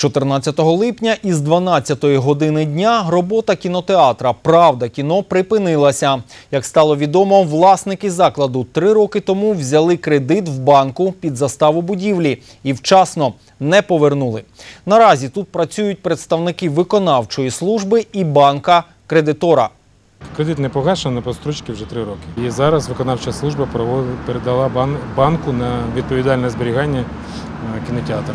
14 липня із 12-ї години дня робота кінотеатра Правда кіно припинилася. Як стало відомо, власники закладу три роки тому взяли кредит в банку під заставу будівлі і вчасно не повернули. Наразі тут працюють представники виконавчої служби і банка кредитора. Кредит не погашений по стручці вже три роки. І зараз виконавча служба передала банку на відповідальне зберігання е, кінотеатру.